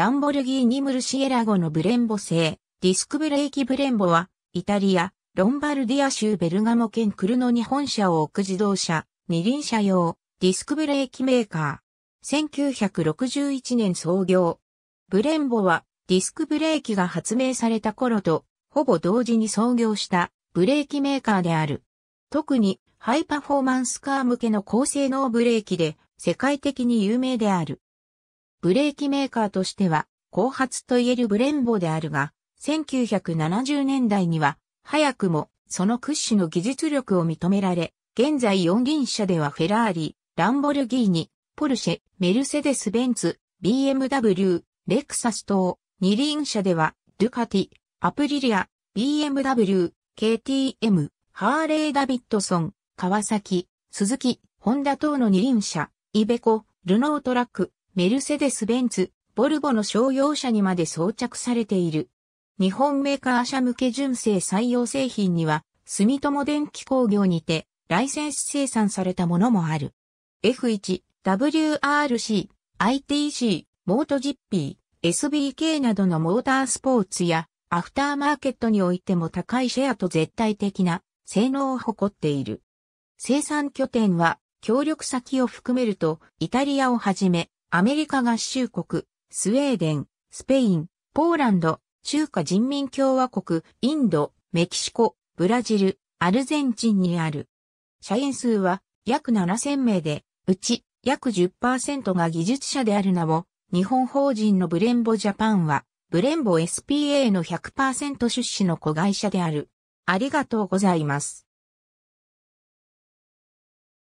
ランボルギーニ・ムルシエラゴのブレンボ製、ディスクブレーキブレンボは、イタリア、ロンバルディア州ベルガモ県クルノに本社を置く自動車、二輪車用、ディスクブレーキメーカー。1961年創業。ブレンボは、ディスクブレーキが発明された頃と、ほぼ同時に創業したブレーキメーカーである。特にハイパフォーマンスカー向けの高性能ブレーキで世界的に有名である。ブレーキメーカーとしては、後発といえるブレンボであるが、1970年代には、早くも、その屈指の技術力を認められ、現在四輪車ではフェラーリ、ランボルギーニ、ポルシェ、メルセデス・ベンツ、BMW、レクサス等、二輪車では、ドゥカティ、アプリリア、BMW、KTM、ハーレー・ダビッドソン、川崎、鈴木、ホンダ等の二輪車、イベコ、ルノートラック、メルセデス・ベンツ、ボルボの商用車にまで装着されている。日本メーカー社向け純正採用製品には、住友電機工業にて、ライセンス生産されたものもある。F1、WRC、ITC、モートジッピー、SBK などのモータースポーツや、アフターマーケットにおいても高いシェアと絶対的な性能を誇っている。生産拠点は、協力先を含めると、イタリアをはじめ、アメリカ合衆国、スウェーデン、スペイン、ポーランド、中華人民共和国、インド、メキシコ、ブラジル、アルゼンチンにある。社員数は約7000名で、うち約10%が技術者であるなお、日本法人のブレンボジャパンは、ブレンボ SPA の100%出資の子会社である。ありがとうございます。